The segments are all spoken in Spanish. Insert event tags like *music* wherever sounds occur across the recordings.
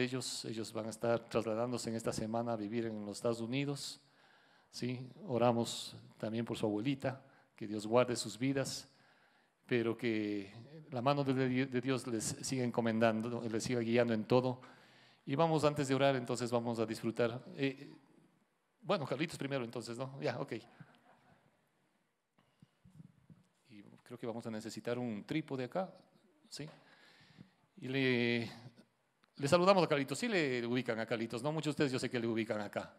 ellos. Ellos van a estar trasladándose en esta semana a vivir en los Estados Unidos. ¿sí? Oramos también por su abuelita, que Dios guarde sus vidas, pero que la mano de Dios les siga encomendando, les siga guiando en todo. Y vamos, antes de orar, entonces vamos a disfrutar. Eh, bueno, Carlitos primero, entonces, ¿no? Ya, ok. creo que vamos a necesitar un trípode acá, ¿sí? Y le le saludamos a Carlitos, sí le ubican a Carlitos, no muchos de ustedes yo sé que le ubican acá,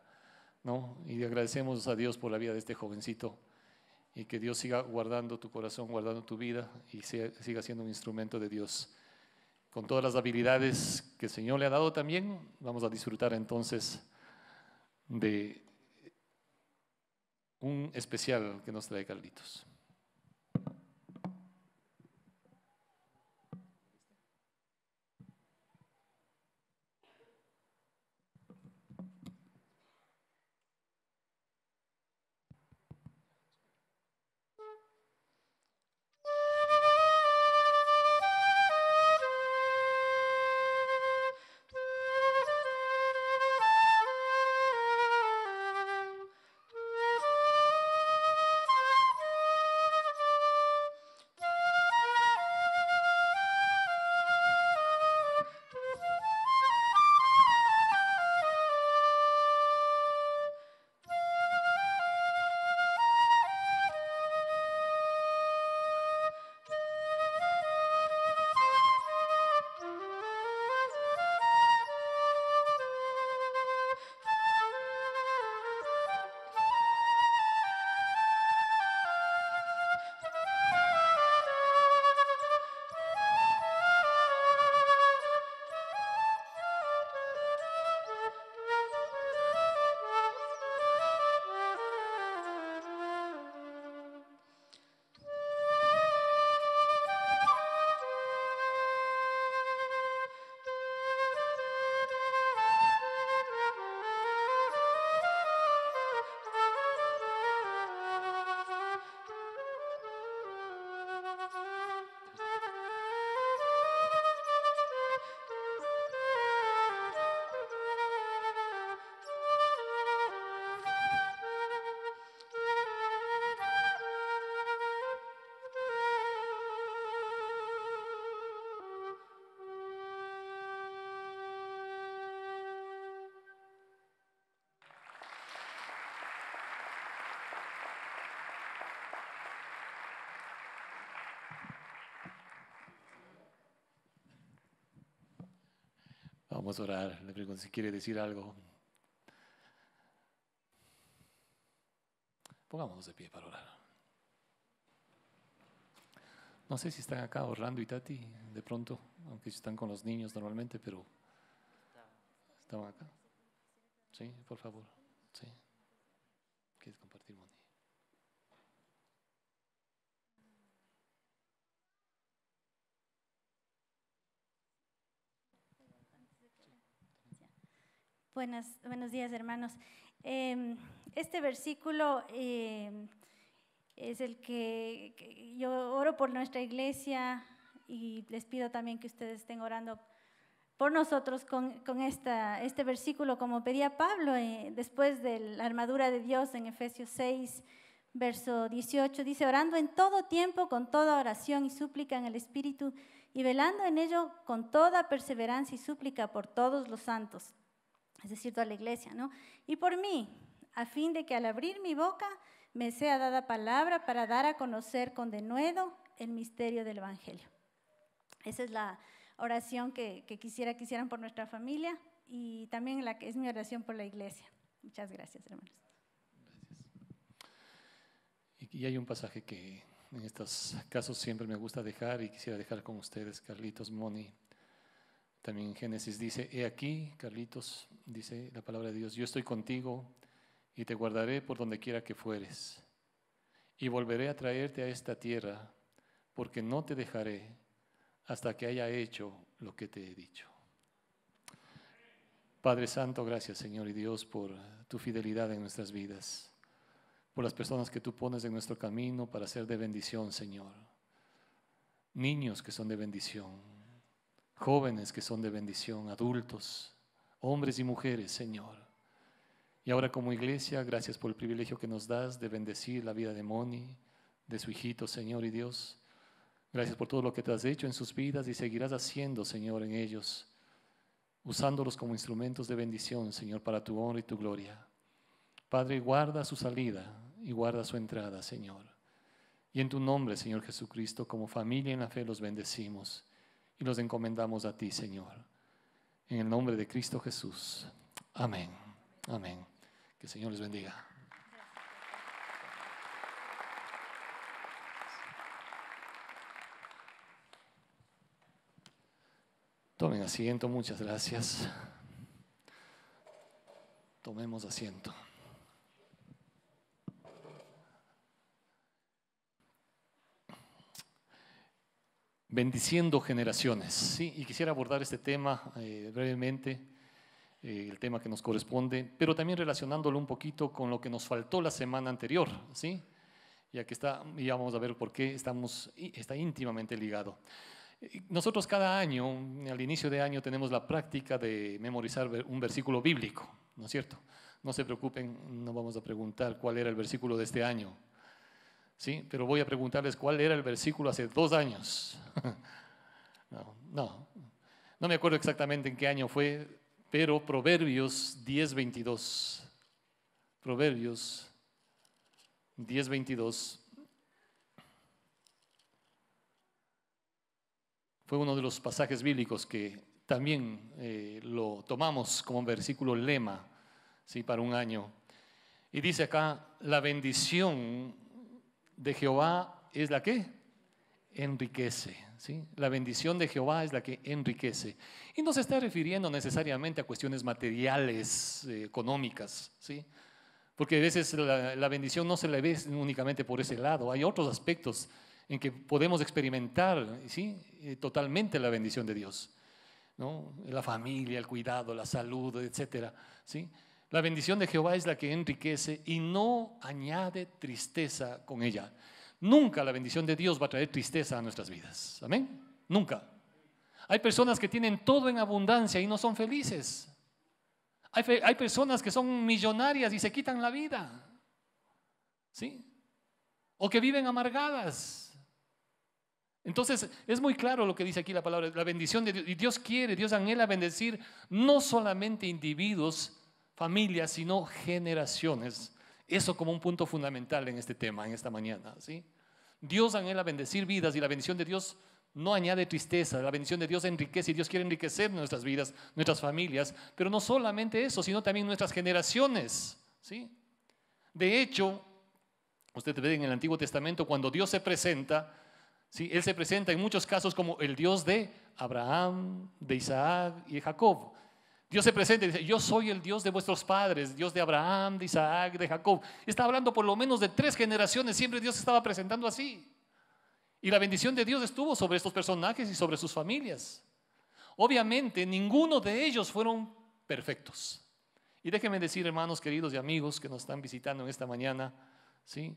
¿no? Y le agradecemos a Dios por la vida de este jovencito y que Dios siga guardando tu corazón, guardando tu vida y siga siendo un instrumento de Dios. Con todas las habilidades que el Señor le ha dado también, vamos a disfrutar entonces de un especial que nos trae Carlitos. Vamos a orar. Le pregunto si quiere decir algo. Pongámonos de pie para orar. No sé si están acá Orlando y Tati, de pronto, aunque si están con los niños normalmente, pero estaban acá. Sí, por favor. Sí. ¿Quieres compartir, Moni? Buenas, buenos días, hermanos. Em, este versículo em, es el que, yo oro por nuestra iglesia y les pido también que ustedes estén orando por nosotros con, este versículo, como pedía Pablo eh, después de la armadura de Dios en Efesios 6, verso 18. Dice, orando en todo tiempo, con toda oración y súplica en el Espíritu, y velando en ello con toda perseverancia y súplica por todos los santos es decir, toda la iglesia, ¿no? Y por mí, a fin de que al abrir mi boca me sea dada palabra para dar a conocer con denuedo el misterio del Evangelio. Esa es la oración que, quisiera que hicieran por nuestra familia y también la que es mi oración por la iglesia. Muchas gracias, hermanos. Gracias. Y hay un pasaje que en estos casos siempre me gusta dejar y quisiera dejar con ustedes, Carlitos, Moni, también Génesis dice, he aquí, Carlitos, dice la palabra de Dios, yo estoy contigo y te guardaré por donde quiera que fueres. Y volveré a traerte a esta tierra, porque no te dejaré hasta que haya hecho lo que te he dicho. Padre Santo, gracias Señor y Dios por tu fidelidad en nuestras vidas, por las personas que tú pones en nuestro camino para ser de bendición, Señor. Niños que son de bendición, jóvenes que son de bendición, adultos, hombres y mujeres, Señor. Y ahora como iglesia, gracias por el privilegio que nos das de bendecir la vida de Moni, de su hijito, Señor y Dios. Gracias por todo lo que te has hecho en sus vidas y seguirás haciendo, Señor, en ellos, usándolos como instrumentos de bendición, Señor, para tu honra y tu gloria. Padre, guarda su salida y guarda su entrada, Señor. Y en tu nombre, Señor Jesucristo, como familia en la fe los bendecimos y los encomendamos a ti, Señor. En el nombre de Cristo Jesús. Amén. Amén. Que el Señor les bendiga. Tomen asiento, muchas gracias. Tomemos asiento. bendiciendo generaciones. ¿sí? Y quisiera abordar este tema eh, brevemente, eh, el tema que nos corresponde, pero también relacionándolo un poquito con lo que nos faltó la semana anterior, ¿sí? ya que está, y vamos a ver por qué estamos, está íntimamente ligado. Nosotros cada año, al inicio de año, tenemos la práctica de memorizar un versículo bíblico, ¿no es cierto? No se preocupen, no vamos a preguntar cuál era el versículo de este año, ¿sí? Pero voy a preguntarles cuál era el versículo hace dos años. *laughs* no, no, no me acuerdo exactamente en qué año fue, pero Proverbios 10:22. Proverbios 10:22. Fue uno de los pasajes bíblicos que también eh, lo tomamos como versículo lema ¿sí? para un año. Y dice acá, la bendición de Jehová es la que enriquece. ¿sí? La bendición de Jehová es la que enriquece. Y no se está refiriendo necesariamente a cuestiones materiales, eh, económicas. ¿sí? Porque a veces la, bendición no se le ve únicamente por ese lado. Hay otros aspectos en que podemos experimentar ¿sí? Eh, totalmente la bendición de Dios. La familia, el cuidado, la salud, etc. ¿sí? La bendición de Jehová es la que enriquece y no añade tristeza con ella. Nunca la bendición de Dios va a traer tristeza a nuestras vidas. Amén. Nunca. Hay personas que tienen todo en abundancia y no son felices. Hay, personas que son millonarias y se quitan la vida. ¿Sí? O que viven amargadas. Entonces, es muy claro lo que dice aquí la palabra, la bendición de Dios. Y Dios quiere, Dios anhela bendecir no solamente individuos, familias, sino generaciones. Eso como un punto fundamental en este tema, en esta mañana. ¿sí? Dios anhela bendecir vidas y la bendición de Dios no añade tristeza, la bendición de Dios enriquece y Dios quiere enriquecer nuestras vidas, nuestras familias, pero no solamente eso, sino también nuestras generaciones. ¿sí? De hecho, usted ve en el Antiguo Testamento cuando Dios se presenta, ¿sí? Él se presenta en muchos casos como el Dios de Abraham, de Isaac y de Jacob. Dios se presenta y dice, yo soy el Dios de vuestros padres, Dios de Abraham, de Isaac, de Jacob. Está hablando por lo menos de tres generaciones, siempre Dios estaba presentando así. Y la bendición de Dios estuvo sobre estos personajes y sobre sus familias. Obviamente, ninguno de ellos fueron perfectos. Y déjenme decir, hermanos queridos y amigos que nos están visitando en esta mañana, ¿sí?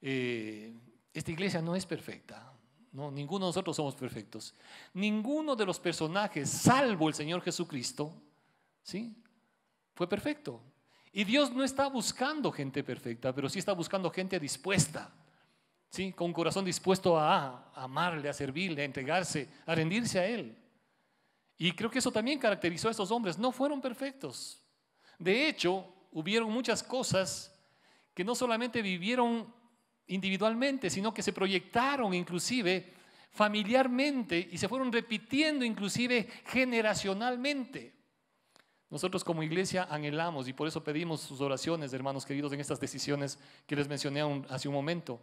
Eh, esta iglesia no es perfecta. No, ninguno de nosotros somos perfectos. Ninguno de los personajes, salvo el Señor Jesucristo, ¿Sí? Fue perfecto. Y Dios no está buscando gente perfecta, pero sí está buscando gente dispuesta, ¿sí? con corazón dispuesto a, a amarle, a servirle, a entregarse, a rendirse a Él. Y creo que eso también caracterizó a estos hombres. No fueron perfectos. De hecho, hubieron muchas cosas que no solamente vivieron individualmente, sino que se proyectaron inclusive familiarmente y se fueron repitiendo inclusive generacionalmente. Nosotros como iglesia anhelamos y por eso pedimos sus oraciones, hermanos queridos, en estas decisiones que les mencioné hace un momento.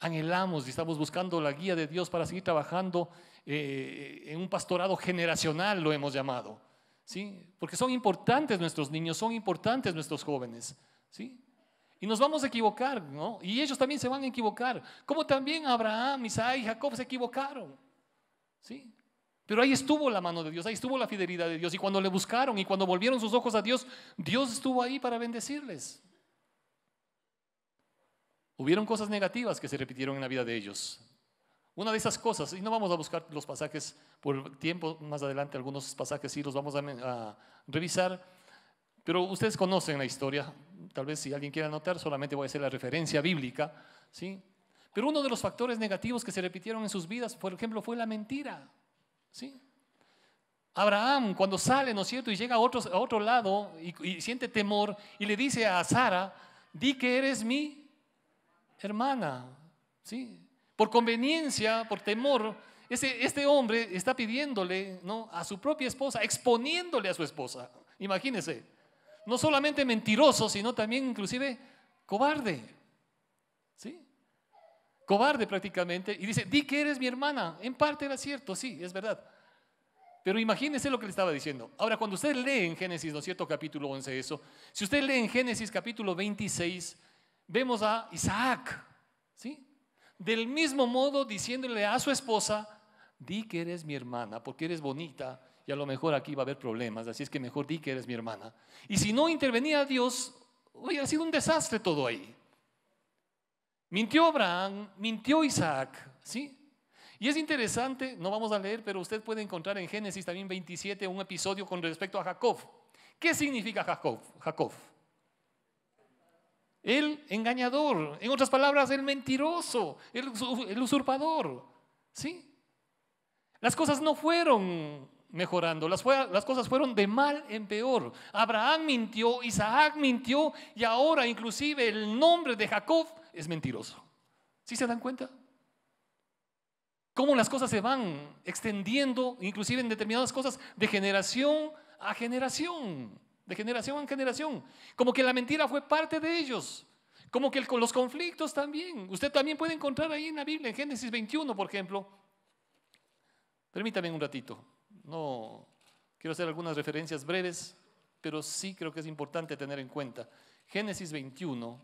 Anhelamos y estamos buscando la guía de Dios para seguir trabajando eh, en un pastorado generacional, lo hemos llamado. ¿sí? Porque son importantes nuestros niños, son importantes nuestros jóvenes. ¿sí? Y nos vamos a equivocar, ¿no? Y ellos también se van a equivocar. Como también Abraham, Isaac y Jacob se equivocaron. ¿sí? Pero ahí estuvo la mano de Dios, ahí estuvo la fidelidad de Dios. Y cuando le buscaron y cuando volvieron sus ojos a Dios, Dios estuvo ahí para bendecirles. Hubieron cosas negativas que se repitieron en la vida de ellos. Una de esas cosas, y no vamos a buscar los pasajes por tiempo, más adelante algunos pasajes sí los vamos a, revisar, pero ustedes conocen la historia, tal vez si alguien quiere anotar, solamente voy a hacer la referencia bíblica, ¿sí? Pero uno de los factores negativos que se repitieron en sus vidas, por ejemplo, fue la mentira. ¿Sí? Abraham, cuando sale, ¿no es cierto? Y llega a otro, otro lado y, siente temor y le dice a Sara, di que eres mi hermana, ¿sí? Por conveniencia, por temor, este, este hombre está pidiéndole, ¿no? A su propia esposa, exponiéndole a su esposa, imagínense. No solamente mentiroso, sino también inclusive cobarde cobarde prácticamente, y dice, di que eres mi hermana. En parte era cierto, sí, es verdad. Pero imagínese lo que le estaba diciendo. Ahora, cuando usted lee en Génesis, ¿no es cierto? Capítulo 11 eso. Si usted lee en Génesis capítulo 26, vemos a Isaac, ¿sí? Del mismo modo diciéndole a su esposa, di que eres mi hermana, porque eres bonita, y a lo mejor aquí va a haber problemas, así es que mejor di que eres mi hermana. Y si no intervenía Dios, hubiera sido un desastre todo ahí. Mintió Abraham, mintió Isaac, ¿sí? Y es interesante, no vamos a leer, pero usted puede encontrar en Génesis también 27 un episodio con respecto a Jacob. ¿Qué significa Jacob? Jacob. El engañador, en otras palabras, el mentiroso, el, usurpador, ¿sí? Las cosas no fueron mejorando. Las, las, cosas fueron de mal en peor. Abraham mintió, Isaac mintió y ahora inclusive el nombre de Jacob es mentiroso. ¿Sí se dan cuenta? Cómo las cosas se van extendiendo, inclusive en determinadas cosas, de generación a generación, de generación en generación. Como que la mentira fue parte de ellos. Como que el, los conflictos también. Usted también puede encontrar ahí en la Biblia, en Génesis 21, por ejemplo. Permítame un ratito. No quiero hacer algunas referencias breves, pero sí creo que es importante tener en cuenta. Génesis 21,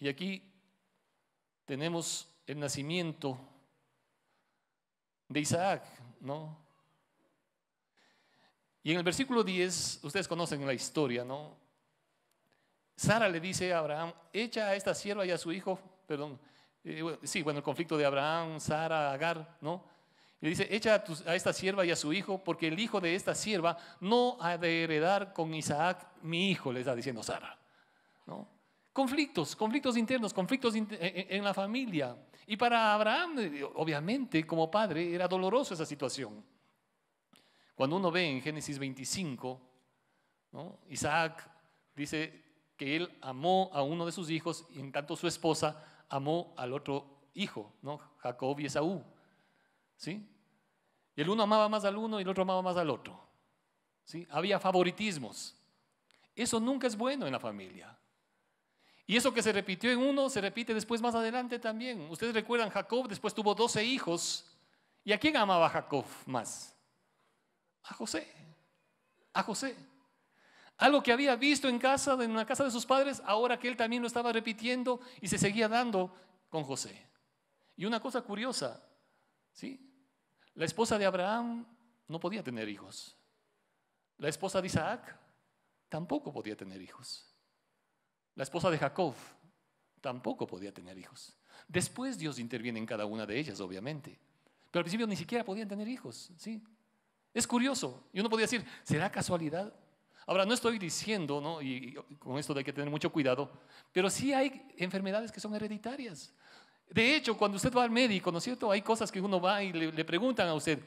Y aquí tenemos el nacimiento de Isaac, ¿no? Y en el versículo 10, ustedes conocen la historia, ¿no? Sara le dice a Abraham, echa a esta sierva y a su hijo, perdón, eh, sí, bueno, el conflicto de Abraham, Sara, Agar, ¿no? Le dice, echa a esta sierva y a su hijo, porque el hijo de esta sierva no ha de heredar con Isaac mi hijo, le está diciendo Sara. Conflictos, conflictos internos, conflictos eh, eh, en la familia. Y para Abraham, eh, obviamente, como padre, era doloroso esa situación. Cuando uno ve en Génesis 25, Isaac dice que él amó a uno de sus hijos y en tanto su esposa amó al otro hijo, ¿no? Jacob y Esaú. ¿Sí? El uno amaba más al uno y el otro amaba más al otro. ¿Sí? Había favoritismos. Eso nunca es bueno en la familia. Y eso que se repitió en uno se repite después más adelante también. Ustedes recuerdan, Jacob después tuvo 12 hijos. ¿Y a quién amaba Jacob más? A José. A José. Algo que había visto en casa, en la casa de sus padres, ahora que él también lo estaba repitiendo y se seguía dando con José. Y una cosa curiosa, ¿sí? La esposa de Abraham no podía tener hijos. La esposa de Isaac tampoco podía tener hijos. La esposa de Jacob tampoco podía tener hijos. Después Dios interviene en cada una de ellas, obviamente. Pero al principio ni siquiera podían tener hijos, ¿sí? Es curioso. Y uno podría decir, ¿será casualidad? Ahora, no estoy diciendo, ¿no? Y, con esto hay que tener mucho cuidado, pero sí hay enfermedades que son hereditarias. De hecho, cuando usted va al médico, ¿no es cierto? Hay cosas que uno va y le, preguntan a usted,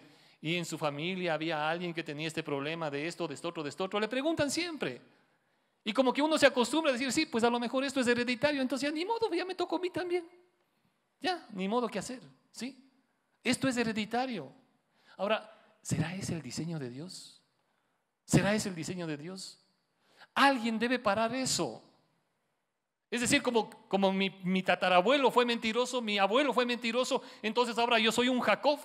¿y en su familia había alguien que tenía este problema de esto, de esto otro, de esto Le preguntan siempre. Y como que uno se acostumbra a decir, sí, pues a lo mejor esto es hereditario, entonces ya ni modo, ya me tocó a mí también. Ya, ni modo que hacer, ¿sí? Esto es hereditario. Ahora, ¿será ese el diseño de Dios? ¿Será ese el diseño de Dios? Alguien debe parar eso. Es decir, como, como mi, mi, tatarabuelo fue mentiroso, mi abuelo fue mentiroso, entonces ahora yo soy un Jacob.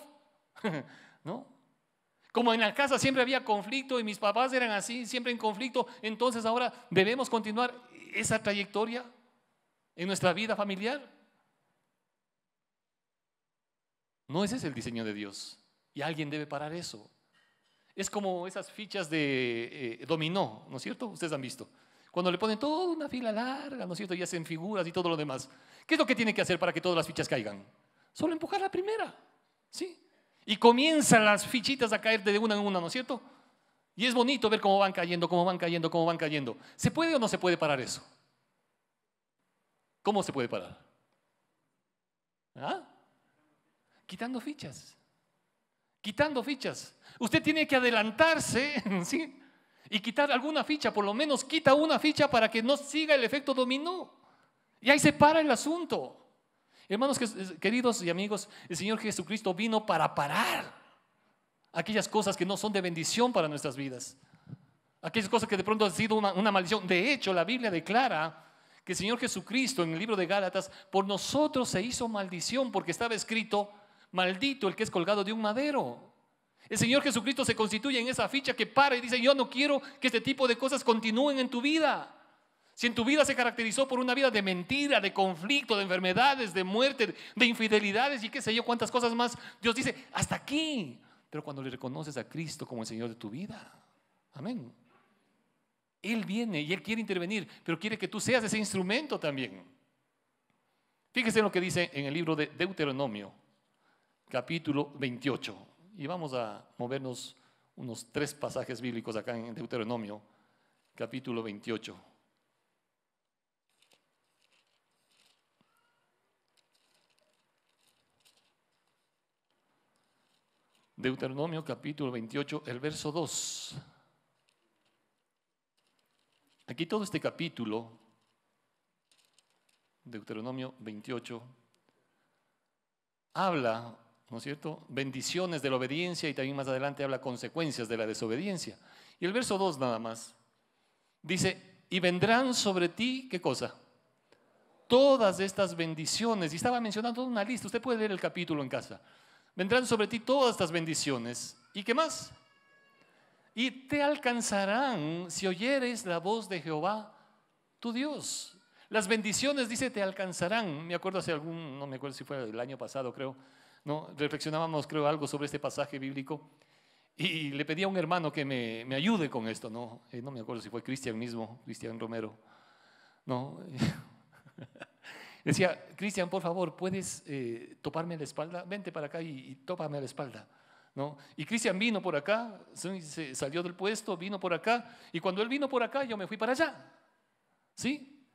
*laughs* ¿No? Como en la casa siempre había conflicto y mis papás eran así, siempre en conflicto, entonces ahora debemos continuar esa trayectoria en nuestra vida familiar. No ese es el diseño de Dios. Y alguien debe parar eso. Es como esas fichas de eh, dominó, ¿no es cierto? Ustedes han visto. Cuando le ponen toda una fila larga, ¿no es cierto? Y hacen figuras y todo lo demás. ¿Qué es lo que tiene que hacer para que todas las fichas caigan? Solo empujar la primera, ¿sí? Y comienzan las fichitas a caer de una en una, ¿no es cierto? Y es bonito ver cómo van cayendo, cómo van cayendo, cómo van cayendo. ¿Se puede o no se puede parar eso? ¿Cómo se puede parar? ¿Ah? Quitando fichas. Quitando fichas. Usted tiene que adelantarse, *laughs* Y quitar alguna ficha, por lo menos quita una ficha para que no siga el efecto dominó. Y ahí se para el asunto. Hermanos queridos y amigos, el Señor Jesucristo vino para parar aquellas cosas que no son de bendición para nuestras vidas. Aquellas cosas que de pronto han sido una, maldición. De hecho, la Biblia declara que el Señor Jesucristo en el libro de Gálatas por nosotros se hizo maldición porque estaba escrito, maldito el que es colgado de un madero. El Señor Jesucristo se constituye en esa ficha que para y dice, yo no quiero que este tipo de cosas continúen en tu vida. Si en tu vida se caracterizó por una vida de mentira, de conflicto, de enfermedades, de muerte, de infidelidades y qué sé yo, cuántas cosas más, Dios dice, hasta aquí. Pero cuando le reconoces a Cristo como el Señor de tu vida, amén. Él viene y Él quiere intervenir, pero quiere que tú seas ese instrumento también. Fíjese lo que dice en el libro de Deuteronomio, capítulo 28. Y vamos a movernos unos tres pasajes bíblicos acá en Deuteronomio, capítulo 28. Deuteronomio capítulo 28, el verso 2. Aquí todo este capítulo, Deuteronomio 28, habla, ¿no es cierto?, bendiciones de la obediencia y también más adelante habla consecuencias de la desobediencia. Y el verso 2 nada más dice, y vendrán sobre ti, ¿qué cosa? Todas estas bendiciones. Y estaba mencionando una lista, usted puede leer el capítulo en casa vendrán sobre ti todas estas bendiciones. ¿Y qué más? Y te alcanzarán si oyeres la voz de Jehová, tu Dios. Las bendiciones, dice, te alcanzarán. Me acuerdo hace algún, no me acuerdo si fue el año pasado, creo, ¿no? Reflexionábamos, creo, algo sobre este pasaje bíblico. Y le pedí a un hermano que me, ayude con esto, ¿no? Eh, no me acuerdo si fue Cristian mismo, Cristian Romero, ¿no? *laughs* Decía, Cristian, por favor, ¿puedes eh, toparme la espalda? Vente para acá y, y tópame la espalda. ¿No? Y Cristian vino por acá, se salió del puesto, vino por acá, y cuando él vino por acá, yo me fui para allá. ¿Sí?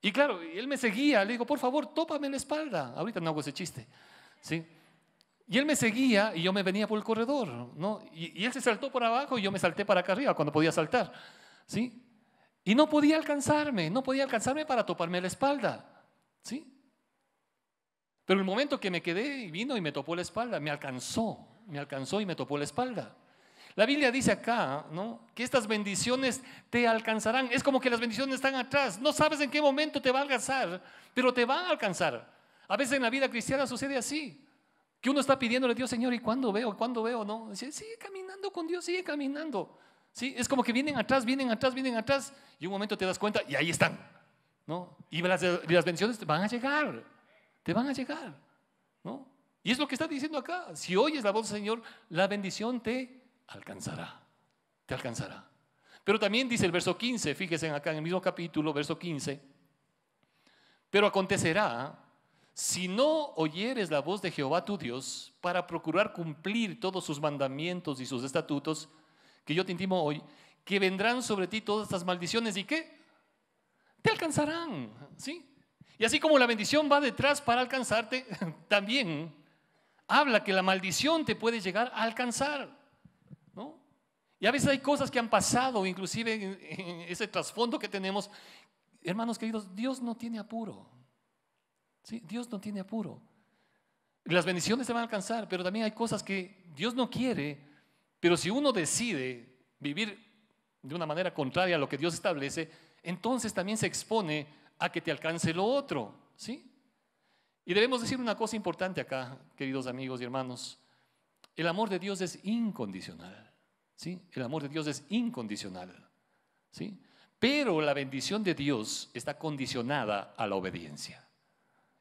Y claro, él me seguía, le digo, por favor, tópame la espalda. Ahorita no hago ese chiste. ¿Sí? Y él me seguía y yo me venía por el corredor, ¿no? Y, él se saltó por abajo y yo me salté para acá arriba cuando podía saltar, ¿sí? Y no podía alcanzarme, no podía alcanzarme para toparme la espalda. ¿Sí? Pero el momento que me quedé y vino y me topó la espalda, me alcanzó, me alcanzó y me topó la espalda. La Biblia dice acá, ¿no? Que estas bendiciones te alcanzarán. Es como que las bendiciones están atrás. No sabes en qué momento te va a alcanzar, pero te va a alcanzar. A veces en la vida cristiana sucede así. Que uno está pidiéndole a Dios, Señor, ¿y cuándo veo? ¿Cuándo veo? No, dice, sigue caminando con Dios, sigue caminando. Es como que vienen atrás, vienen atrás, vienen atrás, y un momento te das cuenta y ahí están. ¿no? Y las, bendiciones te van a llegar, te van a llegar. ¿no? Y es lo que está diciendo acá. Si oyes la voz del Señor, la bendición te alcanzará, te alcanzará. Pero también dice el verso 15, fíjese acá en el mismo capítulo, verso 15. Pero acontecerá, si no oyeres la voz de Jehová tu Dios para procurar cumplir todos sus mandamientos y sus estatutos, que yo te intimo hoy, que vendrán sobre ti todas estas maldiciones y que te alcanzarán, ¿sí? Y así como la bendición va detrás para alcanzarte, *laughs* también habla que la maldición te puede llegar a alcanzar, ¿no? Y a veces hay cosas que han pasado, inclusive en, ese trasfondo que tenemos. Hermanos queridos, Dios no tiene apuro, ¿sí? Dios no tiene apuro. Las bendiciones te van a alcanzar, pero también hay cosas que Dios no quiere pero si uno decide vivir de una manera contraria a lo que Dios establece, entonces también se expone a que te alcance lo otro, ¿sí? Y debemos decir una cosa importante acá, queridos amigos y hermanos. El amor de Dios es incondicional, ¿sí? El amor de Dios es incondicional, ¿sí? Pero la bendición de Dios está condicionada a la obediencia.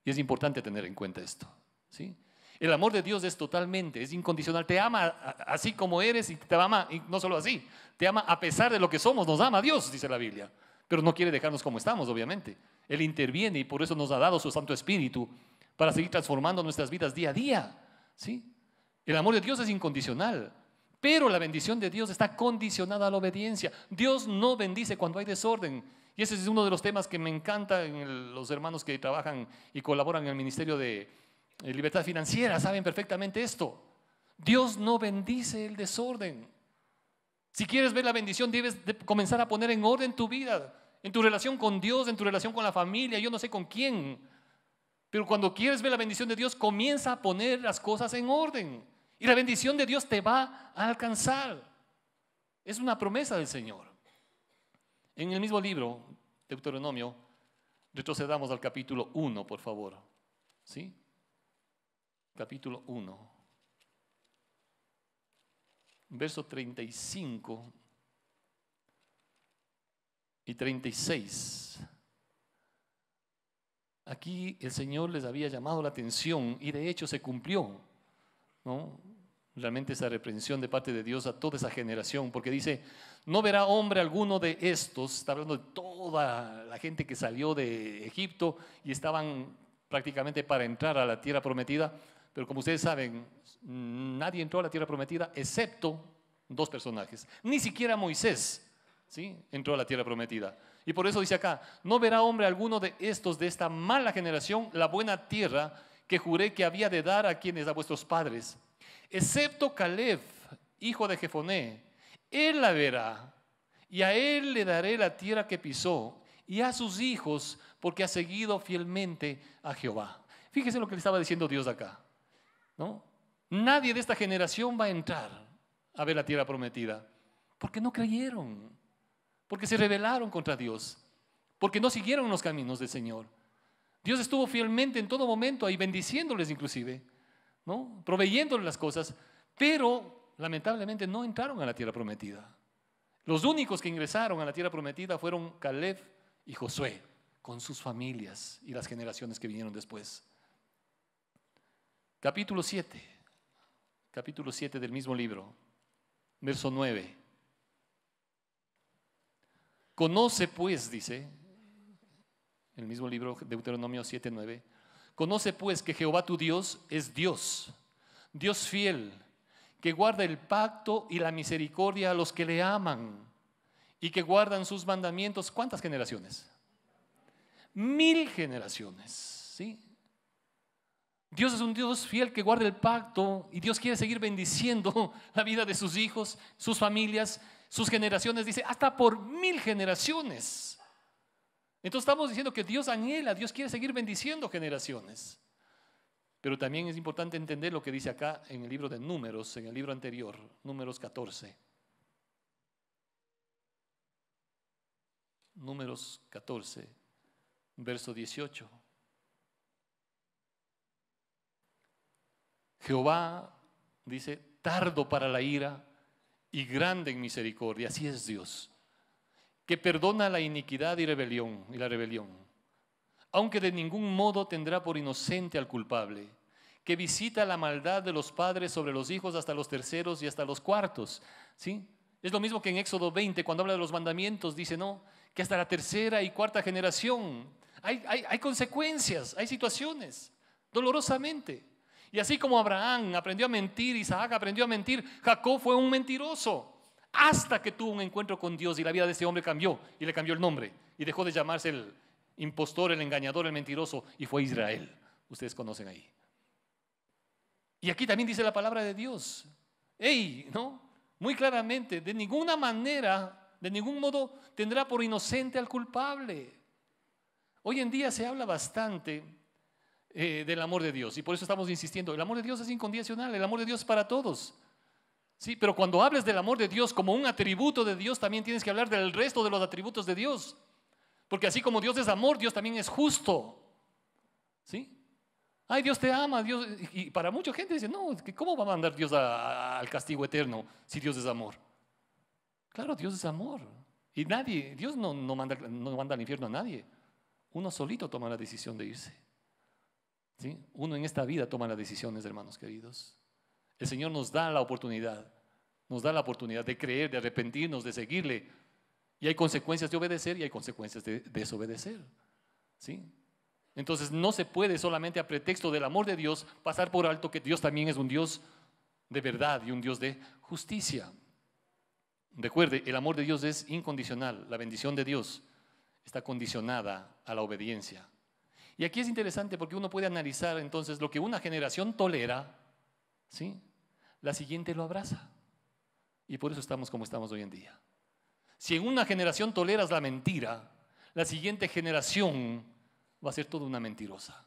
Y es importante tener en cuenta esto, ¿sí? El amor de Dios es totalmente, es incondicional. Te ama así como eres y te ama, y no solo así, te ama a pesar de lo que somos, nos ama Dios, dice la Biblia. Pero no quiere dejarnos como estamos, obviamente. Él interviene y por eso nos ha dado su Santo Espíritu para seguir transformando nuestras vidas día a día. ¿sí? El amor de Dios es incondicional, pero la bendición de Dios está condicionada a la obediencia. Dios no bendice cuando hay desorden. Y ese es uno de los temas que me encanta en los hermanos que trabajan y colaboran en el ministerio de, eh, libertad financiera saben perfectamente esto. Dios no bendice el desorden. Si quieres ver la bendición, debes comenzar a poner en orden tu vida, en tu relación con Dios, en tu relación con la familia, yo no sé con quién. Pero cuando quieres ver la bendición de Dios, comienza a poner las cosas en orden. Y la bendición de Dios te va a alcanzar. Es una promesa del Señor. En el mismo libro, Deuteronomio, retrocedamos al capítulo 1, por favor. ¿Sí? capítulo 1, verso 35 y 36. Aquí el Señor les había llamado la atención y de hecho se cumplió. Realmente esa reprensión de parte de Dios a toda esa generación, porque dice, no verá hombre alguno de estos, está hablando de toda la gente que salió de Egipto y estaban prácticamente para entrar a la tierra prometida, pero como ustedes saben, nadie entró a la tierra prometida excepto dos personajes. Ni siquiera Moisés ¿sí? entró a la tierra prometida. Y por eso dice acá, no verá hombre alguno de estos, de esta mala generación, la buena tierra que juré que había de dar a quienes, a vuestros padres, excepto Caleb, hijo de Jefoné. Él la verá, y a él le daré la tierra que pisó, y a sus hijos, porque ha seguido fielmente a Jehová. Fíjese lo que le estaba diciendo Dios acá. ¿no? Nadie de esta generación va a entrar a ver la tierra prometida, porque no creyeron, porque se rebelaron contra Dios, porque no siguieron los caminos del Señor. Dios estuvo fielmente en todo momento ahí bendiciéndoles inclusive, ¿no? Proveyéndoles las cosas, pero lamentablemente no entraron a la tierra prometida. Los únicos que ingresaron a la tierra prometida fueron Caleb y Josué, con sus familias y las generaciones que vinieron después. Capítulo 7, capítulo 7 del mismo libro, verso 9. Conoce pues, dice, el mismo libro Deuteronomio 7, 9, conoce pues que Jehová tu Dios es Dios, Dios fiel, que guarda el pacto y la misericordia a los que le aman y que guardan sus mandamientos. ¿Cuántas generaciones? Mil generaciones, ¿sí? Dios es un Dios fiel que guarda el pacto y Dios quiere seguir bendiciendo *laughs* la vida de sus hijos, sus familias, sus generaciones, dice, hasta por mil generaciones. Entonces estamos diciendo que Dios anhela, Dios quiere seguir bendiciendo generaciones. Pero también es importante entender lo que dice acá en el libro de números, en el libro anterior, números 14. Números 14, verso 18. Jehová dice, tardo para la ira y grande en misericordia. Así es Dios, que perdona la iniquidad y rebelión y la rebelión, aunque de ningún modo tendrá por inocente al culpable, que visita la maldad de los padres sobre los hijos hasta los terceros y hasta los cuartos, ¿sí? Es lo mismo que en Éxodo 20, cuando habla de los mandamientos, dice, no, que hasta la tercera y cuarta generación hay, hay consecuencias, hay situaciones, dolorosamente. Y así como Abraham aprendió a mentir, Isaac aprendió a mentir, Jacob fue un mentiroso. Hasta que tuvo un encuentro con Dios y la vida de ese hombre cambió y le cambió el nombre y dejó de llamarse el impostor, el engañador, el mentiroso y fue Israel. Ustedes conocen ahí. Y aquí también dice la palabra de Dios. Ey, ¿no? Muy claramente, de ninguna manera, de ningún modo tendrá por inocente al culpable. Hoy en día se habla bastante eh, del amor de Dios. Y por eso estamos insistiendo, el amor de Dios es incondicional, el amor de Dios es para todos. Sí, pero cuando hables del amor de Dios como un atributo de Dios, también tienes que hablar del resto de los atributos de Dios. Porque así como Dios es amor, Dios también es justo. ¿Sí? Ay, Dios te ama, Dios. Y para mucha gente dice, no, ¿cómo va a mandar Dios al castigo eterno si Dios es amor? Claro, Dios es amor. Y nadie, Dios no, no manda al infierno a nadie. Uno solito toma la decisión de irse. Uno en esta vida toma las decisiones, hermanos queridos. El Señor nos da la oportunidad, nos da la oportunidad de creer, de arrepentirnos, de seguirle. Y hay consecuencias de obedecer y hay consecuencias de desobedecer. ¿Sí? Entonces no se puede solamente a pretexto del amor de Dios pasar por alto que Dios también es un Dios de verdad y un Dios de justicia. Recuerde, el amor de Dios es incondicional, la bendición de Dios está condicionada a la obediencia. Y aquí es interesante porque uno puede analizar entonces lo que una generación tolera, ¿sí? la siguiente lo abraza. Y por eso estamos como estamos hoy en día. Si en una generación toleras la mentira, la siguiente generación va a ser toda una mentirosa.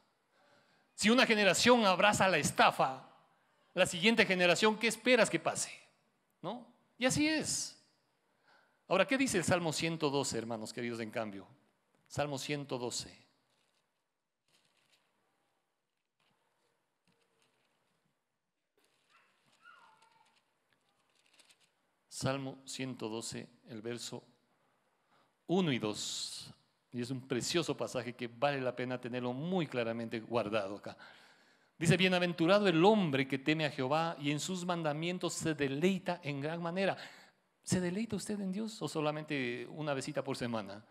Si una generación abraza la estafa, la siguiente generación, ¿qué esperas que pase? ¿No? Y así es. Ahora, ¿qué dice el Salmo 112, hermanos queridos, en cambio? Salmo 112. Salmo 112, el verso 1 y 2. Y es un precioso pasaje que vale la pena tenerlo muy claramente guardado acá. Dice, bienaventurado el hombre que teme a Jehová y en sus mandamientos se deleita en gran manera. ¿Se deleita usted en Dios o solamente una visita por semana?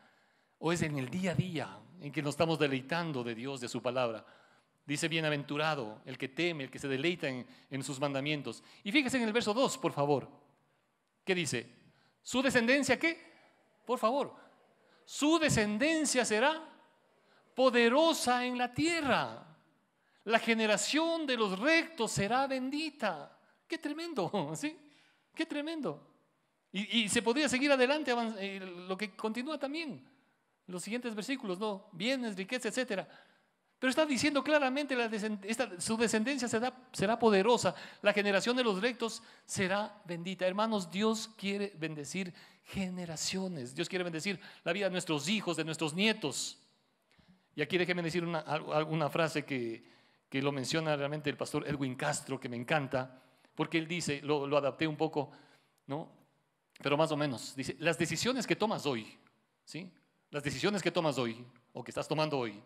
¿O es en el día a día en que nos estamos deleitando de Dios, de su palabra? Dice, bienaventurado el que teme, el que se deleita en, en sus mandamientos. Y fíjese en el verso 2, por favor. ¿Qué dice? ¿Su descendencia qué? Por favor, su descendencia será poderosa en la tierra. La generación de los rectos será bendita. Qué tremendo, *laughs* ¿sí? Qué tremendo. Y, se podría seguir adelante, eh, lo que continúa también, los siguientes versículos, ¿no? Bienes, riqueza, etcétera. Pero está diciendo claramente, su descendencia será, poderosa, la generación de los rectos será bendita. Hermanos, Dios quiere bendecir generaciones, Dios quiere bendecir la vida de nuestros hijos, de nuestros nietos. Y aquí déjenme decir una, frase que, lo menciona realmente el pastor Edwin Castro, que me encanta, porque él dice, lo, lo adapté un poco, ¿no? Pero más o menos, dice, las decisiones que tomas hoy, ¿sí? Las decisiones que tomas hoy, o que estás tomando hoy,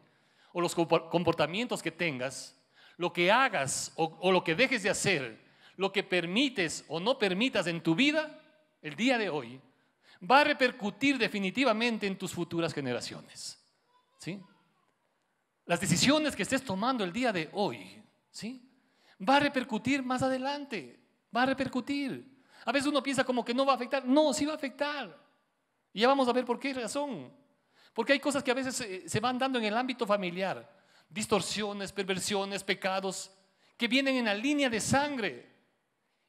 o los comportamientos que tengas, lo que hagas o, lo que dejes de hacer, lo que permites o no permitas en tu vida, el día de hoy, va a repercutir definitivamente en tus futuras generaciones. ¿Sí? Las decisiones que estés tomando el día de hoy, ¿sí? Va a repercutir más adelante, va a repercutir. A veces uno piensa como que no va a afectar, no, sí va a afectar. Y ya vamos a ver por qué razón. Porque hay cosas que a veces eh, se van dando en el ámbito familiar, distorsiones, perversiones, pecados, que vienen en la línea de sangre.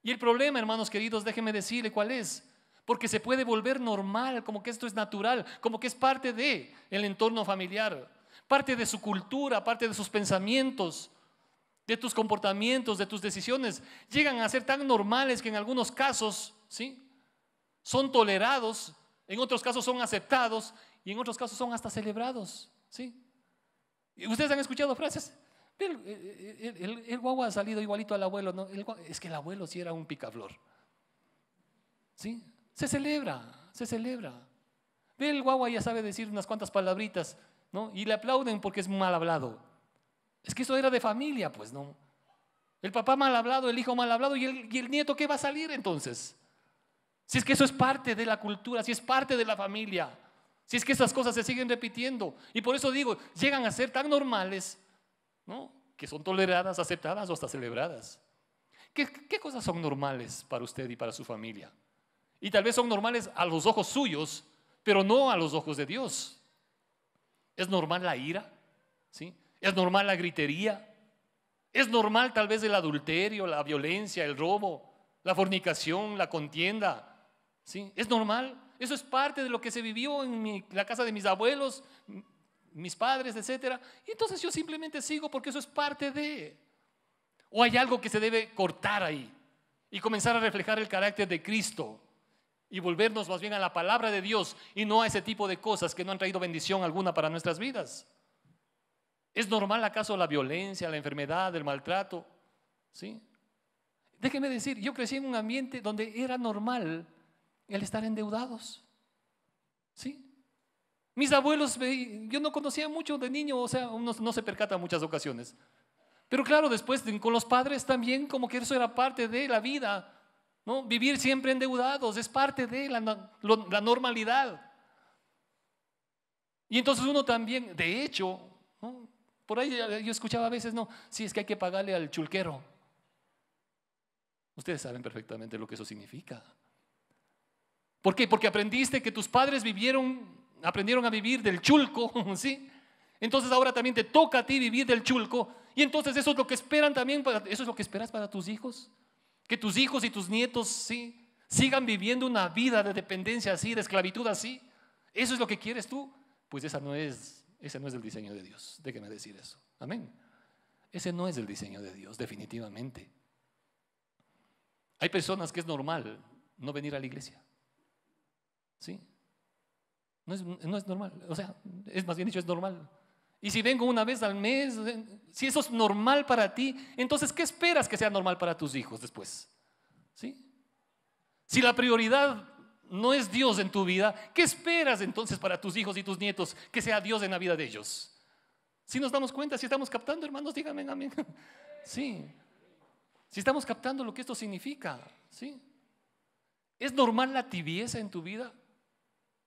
Y el problema, hermanos queridos, déjenme decirle cuál es. Porque se puede volver normal, como que esto es natural, como que es parte de el entorno familiar, parte de su cultura, parte de sus pensamientos, de tus comportamientos, de tus decisiones, llegan a ser tan normales que en algunos casos, ¿sí? Son tolerados, en otros casos son aceptados y en otros casos son hasta celebrados. ¿sí? Ustedes han escuchado frases. El, el, guagua ha salido igualito al abuelo. ¿no? es que el abuelo sí era un picaflor. ¿Sí? Se celebra, se celebra. Ve el guagua ya sabe decir unas cuantas palabritas, ¿no? Y le aplauden porque es mal hablado. Es que eso era de familia, pues, ¿no? El papá mal hablado, el hijo mal hablado, ¿y el, y el nieto qué va a salir entonces? Si es que eso es parte de la cultura, si es parte de la familia. Si es que esas cosas se siguen repitiendo. Y por eso digo, llegan a ser tan normales, ¿no? Que son toleradas, aceptadas o hasta celebradas. ¿Qué, cosas son normales para usted y para su familia? Y tal vez son normales a los ojos suyos, pero no a los ojos de Dios. ¿Es normal la ira? ¿Sí? ¿Es normal la gritería? ¿Es normal tal vez el adulterio, la violencia, el robo, la fornicación, la contienda? ¿Sí? ¿Es normal? Eso es parte de lo que se vivió en la casa de mis abuelos, mis padres, etc. Y entonces yo simplemente sigo porque eso es parte de... O hay algo que se debe cortar ahí y comenzar a reflejar el carácter de Cristo y volvernos más bien a la palabra de Dios y no a ese tipo de cosas que no han traído bendición alguna para nuestras vidas. ¿Es normal acaso la violencia, la enfermedad, el maltrato? ¿Sí? Déjeme decir, yo crecí en un ambiente donde era normal el estar endeudados. ¿Sí? Mis abuelos, yo no conocía mucho de niño, o sea, uno no se percata en muchas ocasiones. Pero claro, después con los padres también, como que eso era parte de la vida, ¿no? Vivir siempre endeudados es parte de la, normalidad. Y entonces uno también, de hecho, por ahí yo escuchaba a veces, no, sí, es que hay que pagarle al chulquero. Ustedes saben perfectamente lo que eso significa. ¿Por qué? Porque aprendiste que tus padres vivieron, aprendieron a vivir del chulco, *laughs* ¿sí? Entonces ahora también te toca a ti vivir del chulco. Y entonces eso es lo que esperan también, eso es lo que esperas para tus hijos. Que tus hijos y tus nietos, sí, sigan viviendo una vida de dependencia así, de esclavitud así. Eso es lo que quieres tú. Pues esa no es, ese no es el diseño de Dios. Déjeme decir eso. Amén. Ese no es el diseño de Dios, definitivamente. Hay personas que es normal no venir a la iglesia. ¿Sí? No es, es normal. O sea, es más bien dicho, es normal. Y si vengo una vez al mes, eh, si eso es normal para ti, entonces ¿qué esperas que sea normal para tus hijos después? ¿Sí? Si la prioridad no es Dios en tu vida, ¿qué esperas entonces para tus hijos y tus nietos que sea Dios en la vida de ellos? Si nos damos cuenta, si estamos captando, hermanos, díganme amén. *laughs* Sí. Si estamos captando lo que esto significa, ¿sí? ¿Es normal la tibieza en tu vida?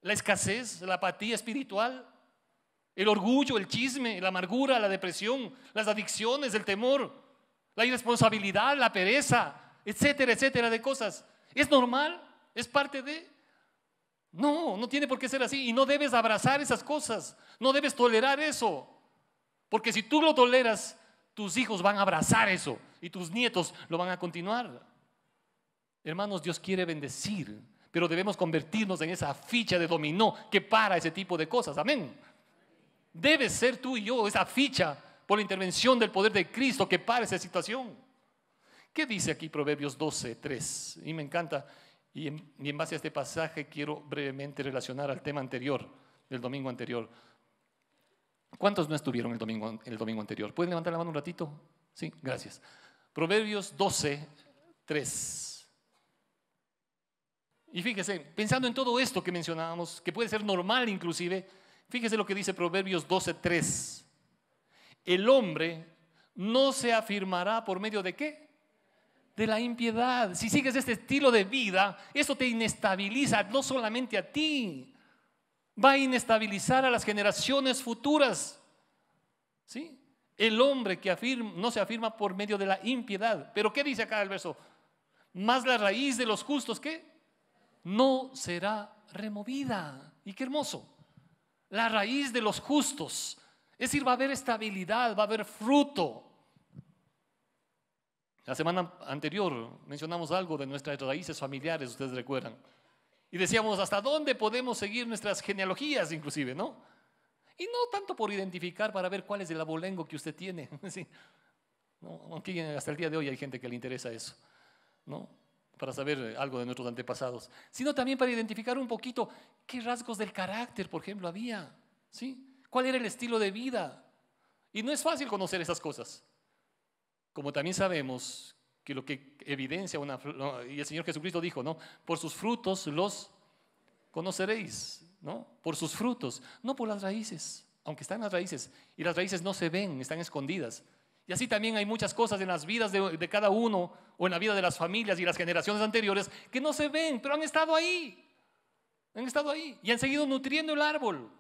la escasez, la apatía espiritual, el orgullo, el chisme, la amargura, la depresión, las adicciones, el temor, la irresponsabilidad, la pereza, etcétera, etcétera de cosas. ¿Es normal? ¿Es parte de? No, no tiene por qué ser así y no debes abrazar esas cosas, no debes tolerar eso, porque si tú lo toleras, tus hijos van a abrazar eso y tus nietos lo van a continuar. Hermanos, Dios quiere bendecir pero debemos convertirnos en esa ficha de dominó que para ese tipo de cosas. Amén. Debes ser tú y yo esa ficha por la intervención del poder de Cristo que para esa situación. ¿Qué dice aquí Proverbios 12, 3? Y me encanta. Y en, base a este pasaje quiero brevemente relacionar al tema anterior, del domingo anterior. ¿Cuántos no estuvieron el domingo, el domingo anterior? ¿Pueden levantar la mano un ratito? Sí, gracias. Proverbios 12, 3. Y fíjese, pensando en todo esto que mencionábamos, que puede ser normal inclusive, fíjese lo que dice Proverbios 12:3. El hombre no se afirmará por medio de qué? De la impiedad. Si sigues este estilo de vida, eso te inestabiliza no solamente a ti, va a inestabilizar a las generaciones futuras. ¿Sí? El hombre que afirma, no se afirma por medio de la impiedad. Pero ¿qué dice acá el verso? Más la raíz de los justos, ¿qué? no será removida. Y qué hermoso. La raíz de los justos. Es decir, va a haber estabilidad, va a haber fruto. La semana anterior mencionamos algo de nuestras raíces familiares, ustedes recuerdan. Y decíamos, ¿hasta dónde podemos seguir nuestras genealogías inclusive, no? Y no tanto por identificar para ver cuál es el abolengo que usted tiene. *laughs* aunque hasta el día de hoy hay gente que le interesa eso. ¿no? para saber eh, algo de nuestros antepasados, sino también para identificar un poquito qué rasgos del carácter, por ejemplo, había, ¿sí? ¿Cuál era el estilo de vida? Y no es fácil conocer esas cosas. Como también sabemos que lo que evidencia una y el Señor Jesucristo dijo, ¿no? Por sus frutos los conoceréis, ¿no? Por sus frutos, no por las raíces, aunque están las raíces y las raíces no se ven, están escondidas. Y así también hay muchas cosas en las vidas de, cada uno o en la vida de las familias y las generaciones anteriores que no se ven, pero han estado ahí. Han estado ahí y han seguido nutriendo el árbol.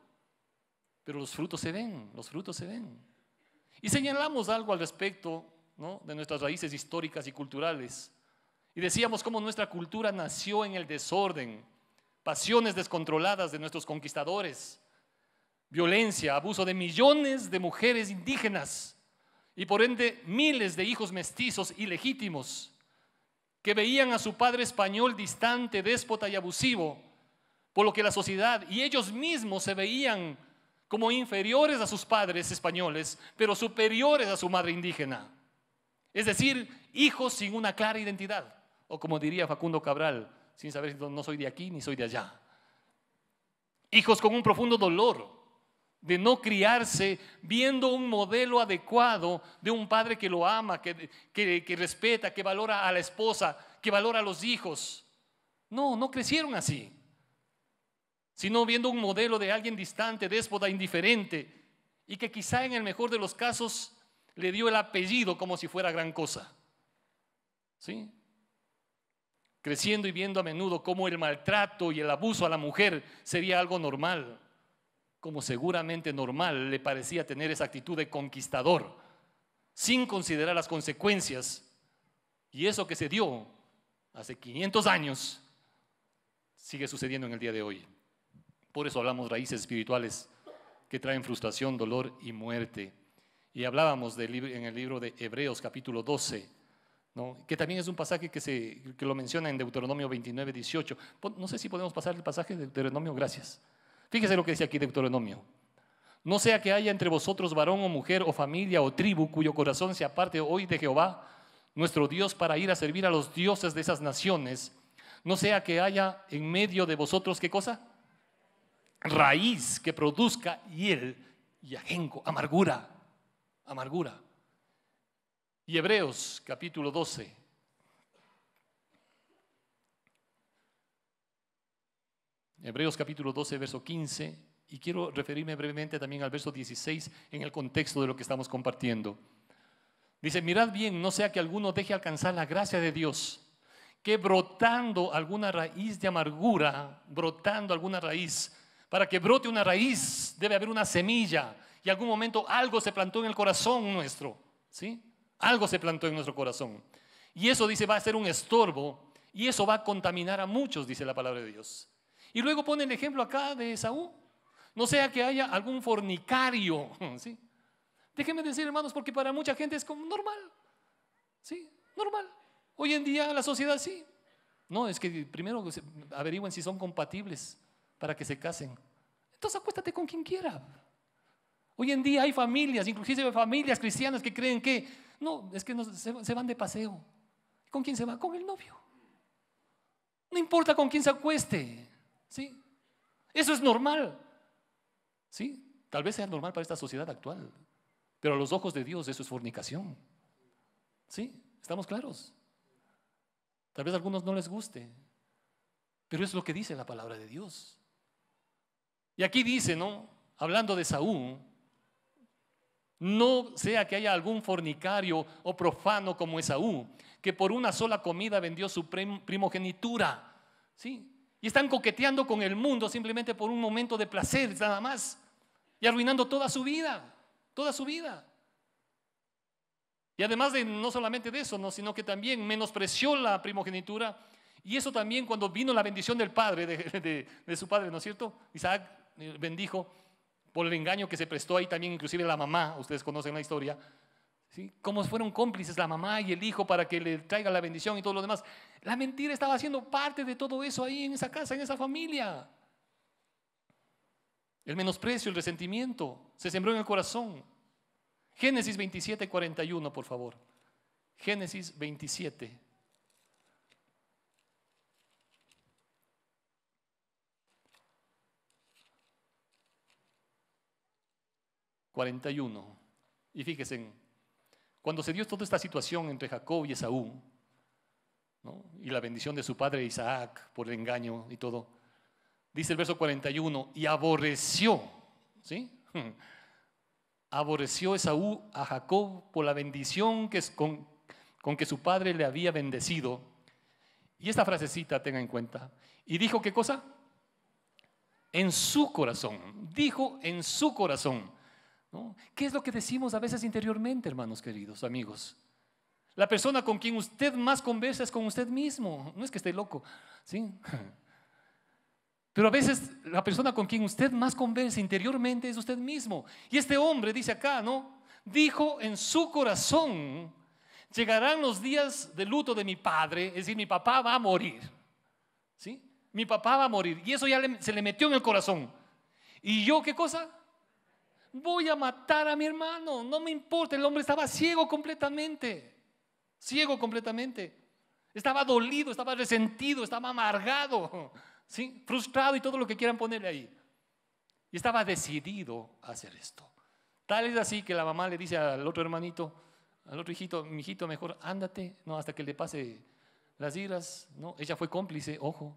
Pero los frutos se ven, los frutos se ven. Y señalamos algo al respecto ¿no? de nuestras raíces históricas y culturales. Y decíamos cómo nuestra cultura nació en el desorden, pasiones descontroladas de nuestros conquistadores, violencia, abuso de millones de mujeres indígenas y por ende miles de hijos mestizos ilegítimos que veían a su padre español distante, déspota y abusivo, por lo que la sociedad y ellos mismos se veían como inferiores a sus padres españoles, pero superiores a su madre indígena. Es decir, hijos sin una clara identidad, o como diría Facundo Cabral, sin saber si no soy de aquí ni soy de allá. Hijos con un profundo dolor de no criarse viendo un modelo adecuado de un padre que lo ama, que, respeta, que valora a la esposa, que valora a los hijos. No, no crecieron así, sino viendo un modelo de alguien distante, déspota, indiferente, y que quizá en el mejor de los casos le dio el apellido como si fuera gran cosa. ¿Sí? Creciendo y viendo a menudo cómo el maltrato y el abuso a la mujer sería algo normal como seguramente normal le parecía tener esa actitud de conquistador, sin considerar las consecuencias. Y eso que se dio hace 500 años sigue sucediendo en el día de hoy. Por eso hablamos raíces espirituales que traen frustración, dolor y muerte. Y hablábamos de, en el libro de Hebreos capítulo 12, que también es un pasaje que, se, que lo menciona en Deuteronomio 29, 18. No sé si podemos pasar el pasaje de Deuteronomio, gracias. Fíjese lo que dice aquí Deuteronomio. No sea que haya entre vosotros varón o mujer o familia o tribu cuyo corazón se aparte hoy de Jehová, nuestro Dios, para ir a servir a los dioses de esas naciones. No sea que haya en medio de vosotros qué cosa? Raíz que produzca hiel y ajenco, amargura, amargura. Y Hebreos capítulo 12, Hebreos capítulo 12, verso 15, y quiero referirme brevemente también al verso 16 en el contexto de lo que estamos compartiendo. Dice, mirad bien, no sea que alguno deje alcanzar la gracia de Dios, que brotando alguna raíz de amargura, brotando alguna raíz, para que brote una raíz debe haber una semilla y algún momento algo se plantó en el corazón nuestro, ¿sí? Algo se plantó en nuestro corazón. Y eso dice va a ser un estorbo y eso va a contaminar a muchos, dice la palabra de Dios. Y luego pone el ejemplo acá de Esaú. No sea que haya algún fornicario. *laughs* ¿sí? Déjenme decir, hermanos, porque para mucha gente es como normal. ¿Sí? Normal. Hoy en día la sociedad sí. No, es que primero averigüen si son compatibles para que se casen. Entonces acuéstate con quien quiera. Hoy en día hay familias, inclusive familias cristianas que creen que, no, es que se, se van de paseo. ¿Con quién se va? Con el novio. No importa con quién se acueste. ¿Sí? Eso es normal. ¿Sí? Tal vez sea normal para esta sociedad actual, pero a los ojos de Dios eso es fornicación. ¿Sí? ¿Estamos claros? Tal vez a algunos no les guste, pero es lo que dice la palabra de Dios. Y aquí dice, ¿no? Hablando de Saúl, no sea que haya algún fornicario o profano como Saúl, que por una sola comida vendió su primogenitura. ¿Sí? y están coqueteando con el mundo simplemente por un momento de placer, nada más, y arruinando toda su vida, toda su vida. Y además de no solamente de eso, sino que también menospreció la primogenitura. Y eso también cuando vino la bendición del padre, de, *laughs* de su padre, ¿no es cierto? Isaac eh, bendijo por el engaño que se prestó ahí también, inclusive la mamá, ustedes conocen la historia, ¿sí? Como fueron cómplices la mamá y el hijo para que le traiga la bendición y todo lo demás. La mentira estaba haciendo parte de todo eso ahí en esa casa, en esa familia. El menosprecio, el resentimiento se sembró en el corazón. Génesis 27, 41, por favor. Génesis 27. ...41... ...y fíjense... Cuando se dio toda esta situación entre Jacob y Esaú, y la bendición de su padre Isaac por el engaño y todo, dice el verso 41, y aborreció, ¿sí? *laughs* aborreció Esaú a Jacob por la bendición que con, con que su padre le había bendecido. Y esta frasecita tenga en cuenta. Y dijo qué cosa? En su corazón. Dijo en su corazón. ¿Qué es lo que decimos a veces interiormente, hermanos queridos, amigos? La persona con quien usted más conversa es con usted mismo. No es que esté loco, ¿sí? *laughs* Pero a veces la persona con quien usted más conversa interiormente es usted mismo. Y este hombre dice acá, ¿no? Dijo en su corazón, llegarán los días de luto de mi padre, es decir, mi papá va a morir. ¿Sí? Mi papá va a morir. Y eso ya se le metió en el corazón. ¿Y yo qué cosa? voy a matar a mi hermano, no me importa, el hombre estaba ciego completamente, ciego completamente, estaba dolido, estaba resentido, estaba amargado, *laughs* ¿sí? frustrado y todo lo que quieran ponerle ahí. Y estaba decidido a hacer esto. Tal es así que la mamá le dice al otro hermanito, al otro hijito, mi hijito, mejor ándate, no, hasta que le pase las iras, no, ella fue cómplice, ojo,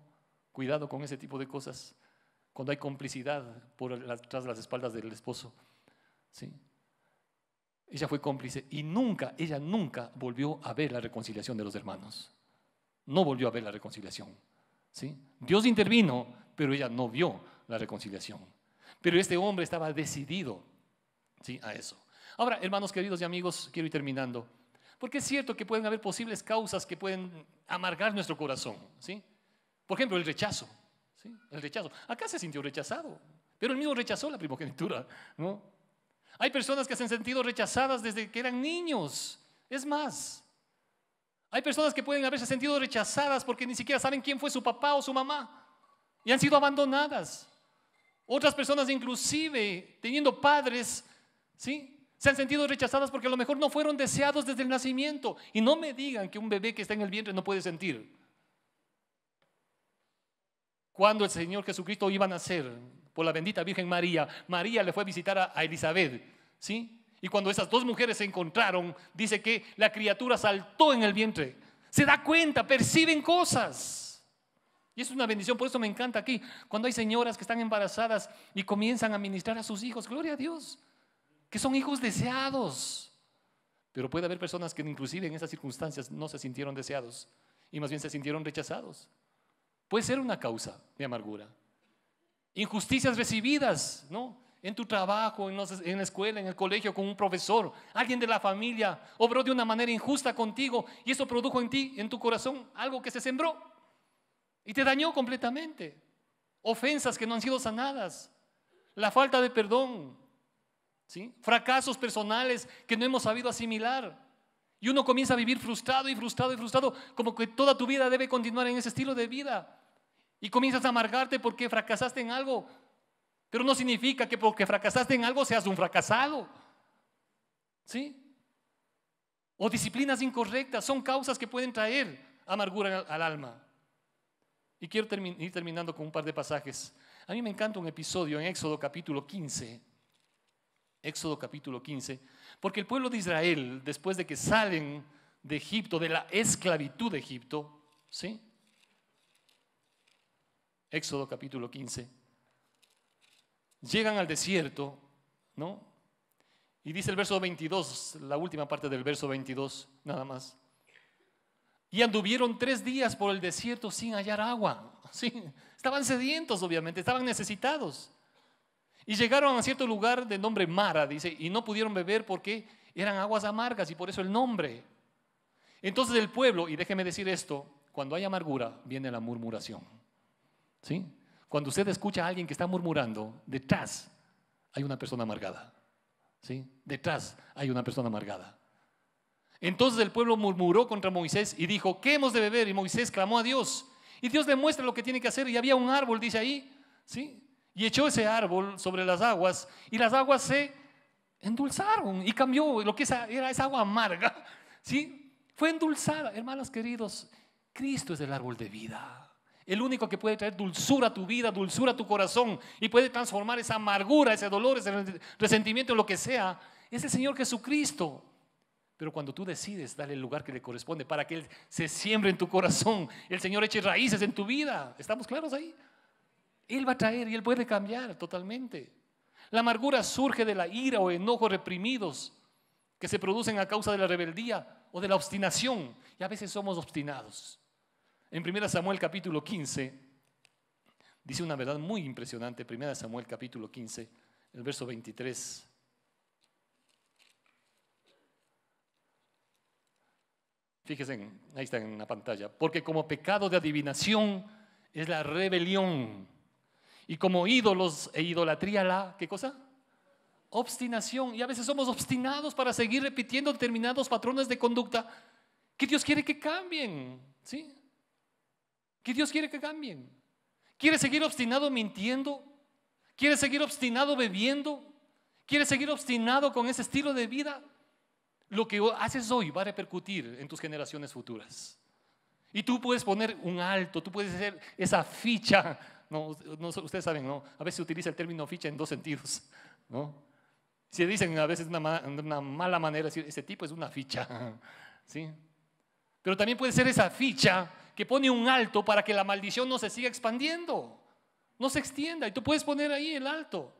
cuidado con ese tipo de cosas cuando hay complicidad por tras las espaldas del esposo. Ella fue cómplice y nunca, ella nunca volvió a ver la reconciliación de los hermanos. No volvió a ver la reconciliación. ¿sí? Dios intervino, pero ella no vio la reconciliación. Pero este hombre estaba decidido ¿sí? a eso. Ahora, hermanos queridos y amigos, quiero ir terminando. Porque es cierto que pueden haber posibles causas que pueden amargar nuestro corazón. ¿sí? Por ejemplo, el rechazo. El rechazo. Acá se sintió rechazado, pero el mismo rechazó la primogenitura, ¿no? Hay personas que se han sentido rechazadas desde que eran niños. Es más, hay personas que pueden haberse sentido rechazadas porque ni siquiera saben quién fue su papá o su mamá y han sido abandonadas. Otras personas inclusive teniendo padres, ¿sí? Se han sentido rechazadas porque a lo mejor no fueron deseados desde el nacimiento. Y no me digan que un bebé que está en el vientre no puede sentir cuando el Señor Jesucristo iba a nacer por la bendita Virgen María. María le fue a visitar a, Elizabeth, ¿sí? Y cuando esas dos mujeres se encontraron, dice que la criatura saltó en el vientre. Se da cuenta, perciben cosas. Y es una bendición, por eso me encanta aquí, cuando hay señoras que están embarazadas y comienzan a ministrar a sus hijos, gloria a Dios, que son hijos deseados. Pero puede haber personas que inclusive en esas circunstancias no se sintieron deseados y más bien se sintieron rechazados puede ser una causa de amargura. Injusticias recibidas, ¿no? En tu trabajo, en, la escuela, en el colegio, con un profesor, alguien de la familia obró de una manera injusta contigo y eso produjo en ti, en tu corazón, algo que se sembró y te dañó completamente. Ofensas que no han sido sanadas, la falta de perdón, ¿sí? fracasos personales que no hemos sabido asimilar. Y uno comienza a vivir frustrado y frustrado y frustrado, como que toda tu vida debe continuar en ese estilo de vida. Y comienzas a amargarte porque fracasaste en algo. Pero no significa que porque fracasaste en algo seas un fracasado. ¿Sí? O disciplinas incorrectas son causas que pueden traer amargura al alma. Y quiero ir terminando con un par de pasajes. A mí me encanta un episodio en Éxodo capítulo 15. Éxodo capítulo 15. Porque el pueblo de Israel, después de que salen de Egipto, de la esclavitud de Egipto, ¿sí? Éxodo capítulo 15, llegan al desierto, ¿no? Y dice el verso 22, la última parte del verso 22, nada más. Y anduvieron tres días por el desierto sin hallar agua. *laughs* estaban sedientos, obviamente, estaban necesitados. Y llegaron a cierto lugar de nombre Mara, dice, y no pudieron beber porque eran aguas amargas y por eso el nombre. Entonces el pueblo, y déjeme decir esto, cuando hay amargura viene la murmuración. ¿Sí? Cuando usted escucha a alguien que está murmurando, detrás hay una persona amargada. ¿Sí? Detrás hay una persona amargada. Entonces el pueblo murmuró contra Moisés y dijo, ¿qué hemos de beber? Y Moisés clamó a Dios. Y Dios le muestra lo que tiene que hacer. Y había un árbol, dice ahí, ¿sí? Y echó ese árbol sobre las aguas y las aguas se endulzaron y cambió lo que era esa agua amarga, ¿sí? Fue endulzada. Hermanos queridos, Cristo es el árbol de vida. El único que puede traer dulzura a tu vida, dulzura a tu corazón y puede transformar esa amargura, ese dolor, ese resentimiento, lo que sea, es el Señor Jesucristo. Pero cuando tú decides darle el lugar que le corresponde para que Él se siembre en tu corazón, el Señor eche raíces en tu vida, ¿estamos claros ahí? Él va a traer y Él puede cambiar totalmente. La amargura surge de la ira o enojo reprimidos que se producen a causa de la rebeldía o de la obstinación. Y a veces somos obstinados. En 1 Samuel capítulo 15 dice una verdad muy impresionante, 1 Samuel capítulo 15, el verso 23. Fíjense, ahí está en la pantalla. Porque como pecado de adivinación es la rebelión. Y como ídolos e idolatría la, ¿qué cosa? Obstinación. Y a veces somos obstinados para seguir repitiendo determinados patrones de conducta que Dios quiere que cambien. ¿Sí? que Dios quiere que cambien. ¿Quiere seguir obstinado mintiendo? ¿Quiere seguir obstinado bebiendo? ¿Quiere seguir obstinado con ese estilo de vida? Lo que haces hoy va a repercutir en tus generaciones futuras. Y tú puedes poner un alto, tú puedes hacer esa ficha. No, no, ustedes saben, ¿no? A veces se utiliza el término ficha en dos sentidos, ¿no? Se dicen a veces de una, una, mala manera ese tipo es una ficha, *laughs* ¿sí? Pero también puede ser esa ficha que pone un alto para que la maldición no se siga expandiendo, no se extienda. Y tú puedes poner ahí el alto.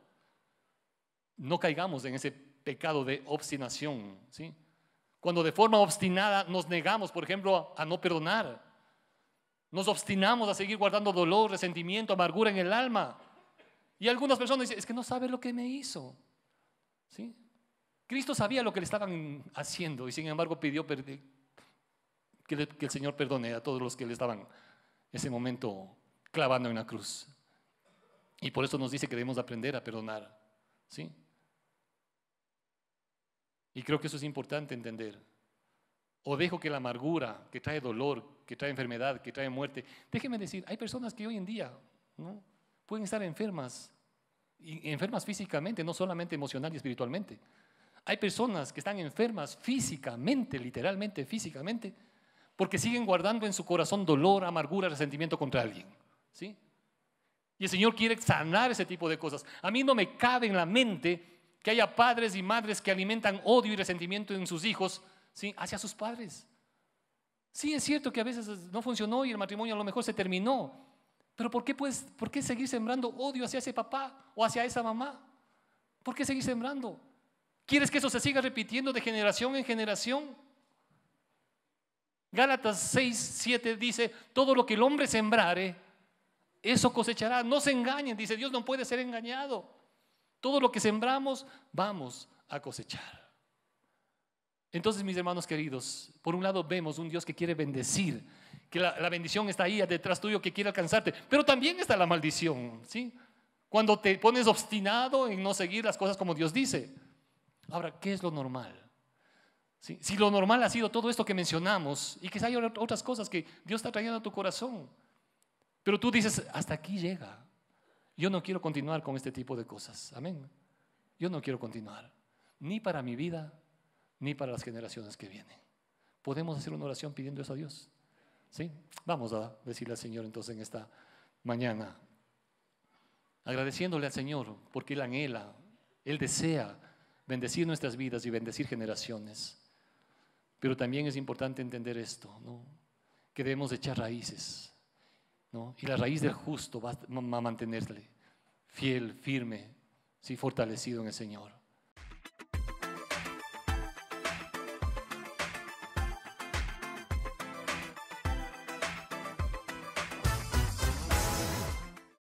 No caigamos en ese pecado de obstinación, ¿sí? Cuando de forma obstinada nos negamos, por ejemplo, a, no perdonar. Nos obstinamos a seguir guardando dolor, resentimiento, amargura en el alma. Y algunas personas dicen, es que no sabe lo que me hizo. ¿Sí? Cristo sabía lo que le estaban haciendo y sin embargo pidió perdón que, el Señor perdone a todos los que le estaban ese momento clavando en la cruz. Y por eso nos dice que debemos aprender a perdonar. ¿Sí? Y creo que eso es importante entender. O dejo que la amargura, que trae dolor, que trae enfermedad, que trae muerte. Déjeme decir, hay personas que hoy en día pueden estar enfermas, enfermas físicamente, no solamente emocional y espiritualmente. Hay personas que están enfermas físicamente, literalmente, físicamente, porque siguen guardando en su corazón dolor, amargura, resentimiento contra alguien. ¿Sí? Y el Señor quiere sanar ese tipo de cosas. A mí no me cabe en la mente que haya padres y madres que alimentan odio y resentimiento en sus hijos ¿sí? hacia sus padres. Sí, es cierto que a veces no funcionó y el matrimonio a lo mejor se terminó. Pero ¿por qué, pues, ¿por qué seguir sembrando odio hacia ese papá o hacia esa mamá? ¿Por qué seguir sembrando? ¿Quieres que eso se siga repitiendo de generación en generación? Gálatas 6, 7 dice, todo lo que el hombre sembrare, eso cosechará. No se engañen, dice, Dios no puede ser engañado. Todo lo que sembramos, vamos a cosechar. Entonces, mis hermanos queridos, por un lado vemos un Dios que quiere bendecir, que la, bendición está ahí detrás tuyo, que quiere alcanzarte, pero también está la maldición, ¿sí? Cuando te pones obstinado en no seguir las cosas como Dios dice. Ahora, ¿qué es lo normal? Si lo normal ha sido todo esto que mencionamos y que hay otras cosas que Dios está trayendo a tu corazón, pero tú dices, hasta aquí llega. Yo no quiero continuar con este tipo de cosas. Amén. Yo no quiero continuar, ni para mi vida, ni para las generaciones que vienen. Podemos hacer una oración pidiendo eso a Dios. ¿Sí? Vamos a decirle al Señor entonces en esta mañana, agradeciéndole al Señor porque Él anhela, Él desea bendecir nuestras vidas y bendecir generaciones. Pero también es importante entender esto, que debemos echar raíces. Y la raíz del justo va a mantenerle fiel, firme, ¿sí? fortalecido en el Señor.